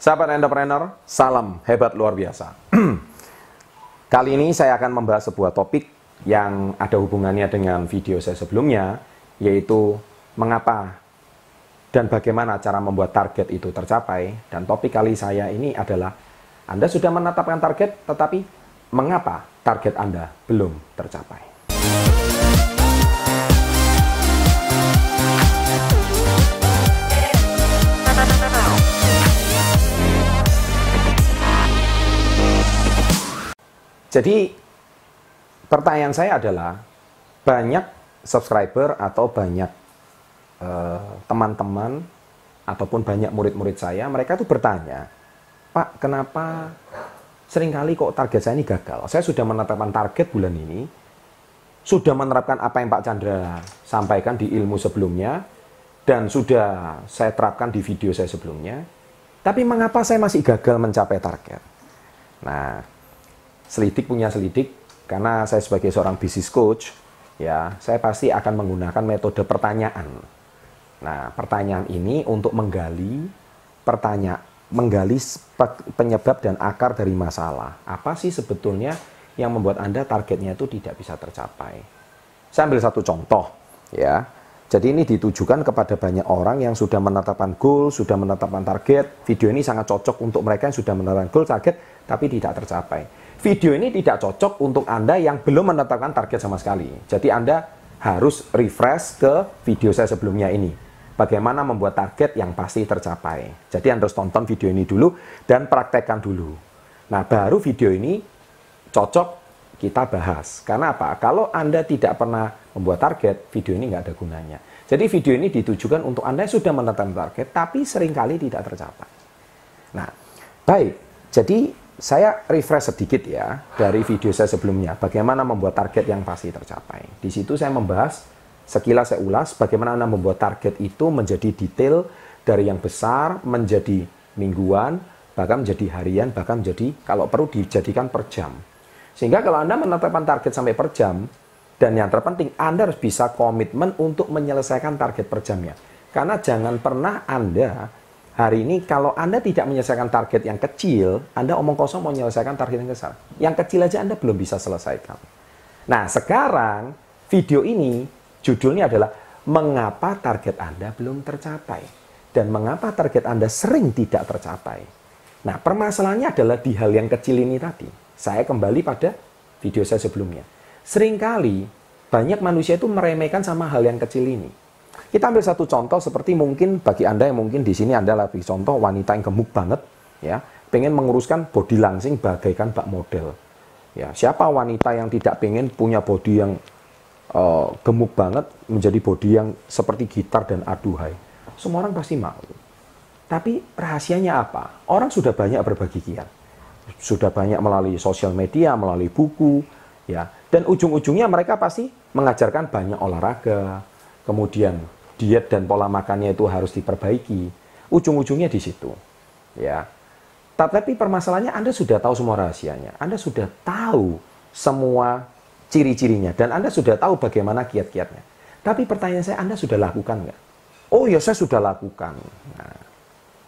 Sahabat entrepreneur, salam hebat luar biasa. Kali ini saya akan membahas sebuah topik yang ada hubungannya dengan video saya sebelumnya, yaitu mengapa dan bagaimana cara membuat target itu tercapai. Dan topik kali saya ini adalah Anda sudah menetapkan target, tetapi mengapa target Anda belum tercapai. Jadi pertanyaan saya adalah banyak subscriber atau banyak eh, teman-teman uh, ataupun banyak murid-murid saya mereka tuh bertanya, Pak kenapa seringkali kok target saya ini gagal? Saya sudah menetapkan target bulan ini, sudah menerapkan apa yang Pak Chandra sampaikan di ilmu sebelumnya, dan sudah saya terapkan di video saya sebelumnya, tapi mengapa saya masih gagal mencapai target? Nah, selidik punya selidik karena saya sebagai seorang business coach ya saya pasti akan menggunakan metode pertanyaan nah pertanyaan ini untuk menggali pertanyaan menggali penyebab dan akar dari masalah apa sih sebetulnya yang membuat anda targetnya itu tidak bisa tercapai saya ambil satu contoh ya jadi ini ditujukan kepada banyak orang yang sudah menetapkan goal, sudah menetapkan target. Video ini sangat cocok untuk mereka yang sudah menetapkan goal, target, tapi tidak tercapai video ini tidak cocok untuk Anda yang belum menetapkan target sama sekali. Jadi Anda harus refresh ke video saya sebelumnya ini. Bagaimana membuat target yang pasti tercapai. Jadi Anda harus tonton video ini dulu dan praktekkan dulu. Nah, baru video ini cocok kita bahas. Karena apa? Kalau Anda tidak pernah membuat target, video ini nggak ada gunanya. Jadi video ini ditujukan untuk Anda yang sudah menetapkan target, tapi seringkali tidak tercapai. Nah, baik. Jadi saya refresh sedikit ya dari video saya sebelumnya, bagaimana membuat target yang pasti tercapai. Di situ saya membahas, sekilas saya ulas, bagaimana Anda membuat target itu menjadi detail dari yang besar, menjadi mingguan, bahkan menjadi harian, bahkan menjadi, kalau perlu dijadikan per jam. Sehingga kalau Anda menetapkan target sampai per jam, dan yang terpenting, Anda harus bisa komitmen untuk menyelesaikan target per jamnya. Karena jangan pernah Anda Hari ini kalau Anda tidak menyelesaikan target yang kecil, Anda omong kosong mau menyelesaikan target yang besar. Yang kecil aja Anda belum bisa selesaikan. Nah, sekarang video ini judulnya adalah mengapa target Anda belum tercapai dan mengapa target Anda sering tidak tercapai. Nah, permasalahannya adalah di hal yang kecil ini tadi. Saya kembali pada video saya sebelumnya. Seringkali banyak manusia itu meremehkan sama hal yang kecil ini. Kita ambil satu contoh seperti mungkin bagi Anda yang mungkin di sini Anda lebih contoh wanita yang gemuk banget ya, pengen menguruskan body langsing bagaikan bak model. Ya, siapa wanita yang tidak pengen punya body yang uh, gemuk banget menjadi body yang seperti gitar dan aduhai? Semua orang pasti mau. Tapi rahasianya apa? Orang sudah banyak berbagi kiat. Sudah banyak melalui sosial media, melalui buku, ya. Dan ujung-ujungnya mereka pasti mengajarkan banyak olahraga, kemudian diet dan pola makannya itu harus diperbaiki, ujung-ujungnya di situ. Ya. Tapi permasalahannya Anda sudah tahu semua rahasianya. Anda sudah tahu semua ciri-cirinya dan Anda sudah tahu bagaimana kiat-kiatnya. Tapi pertanyaan saya, Anda sudah lakukan nggak? Oh ya, saya sudah lakukan. Nah,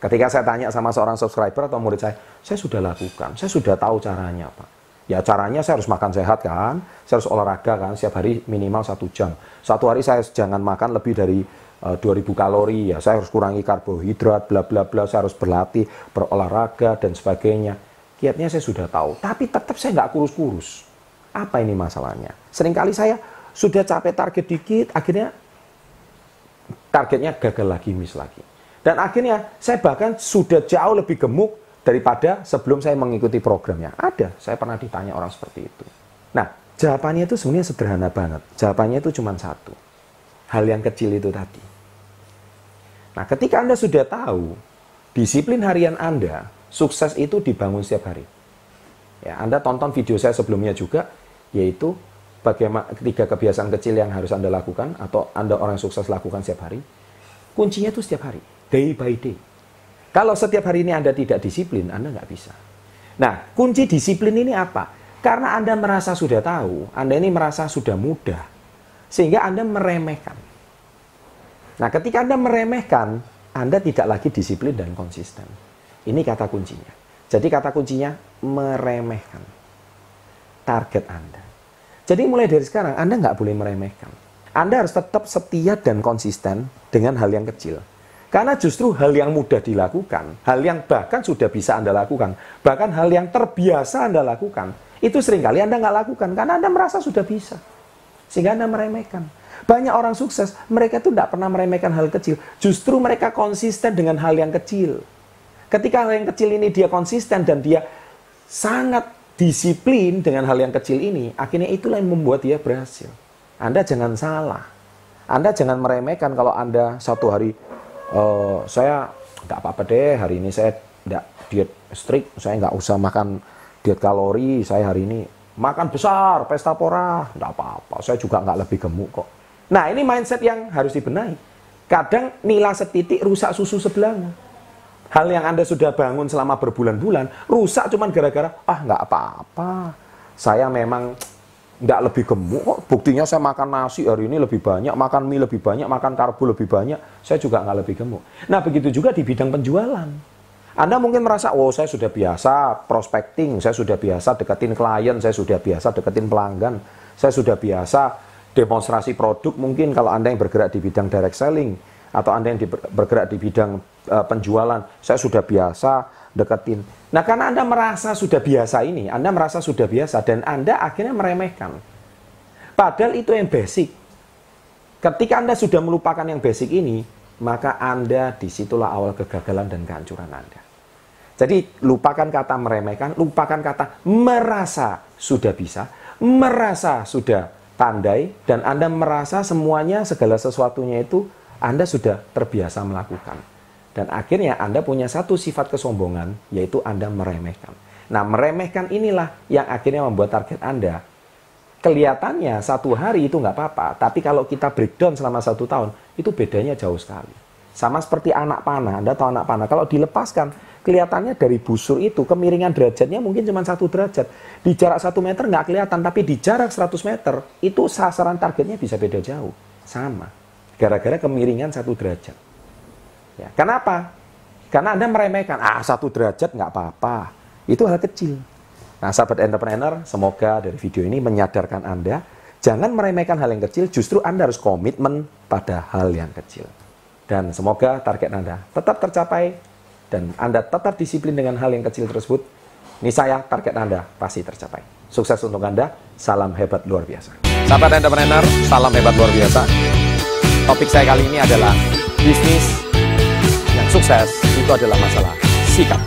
ketika saya tanya sama seorang subscriber atau murid saya, saya sudah lakukan, saya sudah tahu caranya, Pak. Ya caranya saya harus makan sehat kan, saya harus olahraga kan, setiap hari minimal satu jam. Satu hari saya jangan makan lebih dari uh, eh, 2000 kalori ya, saya harus kurangi karbohidrat, bla bla bla, saya harus berlatih, berolahraga dan sebagainya. Kiatnya saya sudah tahu, tapi tetap saya nggak kurus-kurus. Apa ini masalahnya? Seringkali saya sudah capek target dikit, akhirnya targetnya gagal lagi, miss lagi. Dan akhirnya saya bahkan sudah jauh lebih gemuk, daripada sebelum saya mengikuti programnya. Ada, saya pernah ditanya orang seperti itu. Nah, jawabannya itu sebenarnya sederhana banget. Jawabannya itu cuma satu. Hal yang kecil itu tadi. Nah, ketika Anda sudah tahu disiplin harian Anda, sukses itu dibangun setiap hari. Ya, Anda tonton video saya sebelumnya juga, yaitu bagaimana ketiga kebiasaan kecil yang harus Anda lakukan atau Anda orang sukses lakukan setiap hari. Kuncinya itu setiap hari, day by day. Kalau setiap hari ini Anda tidak disiplin, Anda nggak bisa. Nah, kunci disiplin ini apa? Karena Anda merasa sudah tahu, Anda ini merasa sudah mudah, sehingga Anda meremehkan. Nah, ketika Anda meremehkan, Anda tidak lagi disiplin dan konsisten. Ini kata kuncinya. Jadi kata kuncinya meremehkan target Anda. Jadi mulai dari sekarang Anda nggak boleh meremehkan. Anda harus tetap setia dan konsisten dengan hal yang kecil. Karena justru hal yang mudah dilakukan, hal yang bahkan sudah bisa Anda lakukan, bahkan hal yang terbiasa Anda lakukan, itu seringkali Anda nggak lakukan karena Anda merasa sudah bisa. Sehingga Anda meremehkan. Banyak orang sukses, mereka itu tidak pernah meremehkan hal kecil. Justru mereka konsisten dengan hal yang kecil. Ketika hal yang kecil ini dia konsisten dan dia sangat disiplin dengan hal yang kecil ini, akhirnya itulah yang membuat dia berhasil. Anda jangan salah. Anda jangan meremehkan kalau Anda satu hari uh, saya nggak apa-apa deh hari ini saya nggak diet strict saya nggak usah makan diet kalori saya hari ini makan besar pesta pora nggak apa-apa saya juga nggak lebih gemuk kok nah ini mindset yang harus dibenahi kadang nilai setitik rusak susu sebelahnya hal yang anda sudah bangun selama berbulan-bulan rusak cuman gara-gara ah nggak apa-apa saya memang nggak lebih gemuk kok. Buktinya saya makan nasi hari ini lebih banyak, makan mie lebih banyak, makan karbo lebih banyak. Saya juga nggak lebih gemuk. Nah begitu juga di bidang penjualan. Anda mungkin merasa, oh saya sudah biasa prospecting, saya sudah biasa deketin klien, saya sudah biasa deketin pelanggan, saya sudah biasa demonstrasi produk mungkin kalau Anda yang bergerak di bidang direct selling atau Anda yang bergerak di bidang eh, penjualan, saya sudah biasa deketin. Nah karena Anda merasa sudah biasa ini, Anda merasa sudah biasa dan Anda akhirnya meremehkan. Padahal itu yang basic. Ketika Anda sudah melupakan yang basic ini, maka Anda disitulah awal kegagalan dan kehancuran Anda. Jadi lupakan kata meremehkan, lupakan kata merasa sudah bisa, merasa sudah pandai, dan Anda merasa semuanya segala sesuatunya itu Anda sudah terbiasa melakukan. Dan akhirnya Anda punya satu sifat kesombongan, yaitu Anda meremehkan. Nah, meremehkan inilah yang akhirnya membuat target Anda. Kelihatannya satu hari itu nggak apa-apa, tapi kalau kita breakdown selama satu tahun, itu bedanya jauh sekali. Sama seperti anak panah, Anda tahu anak panah, kalau dilepaskan, kelihatannya dari busur itu, kemiringan derajatnya mungkin cuma satu derajat. Di jarak satu meter nggak kelihatan, tapi di jarak 100 meter, itu sasaran targetnya bisa beda jauh. Sama. Gara-gara kemiringan satu derajat. Ya, kenapa? Karena Anda meremehkan, ah satu derajat nggak apa-apa. Itu hal kecil. Nah, sahabat entrepreneur, semoga dari video ini menyadarkan Anda, jangan meremehkan hal yang kecil, justru Anda harus komitmen pada hal yang kecil. Dan semoga target Anda tetap tercapai, dan Anda tetap disiplin dengan hal yang kecil tersebut, ini saya target Anda pasti tercapai. Sukses untuk Anda, salam hebat luar biasa. Sahabat entrepreneur, salam hebat luar biasa. Topik saya kali ini adalah bisnis sukses itu adalah masalah sikap.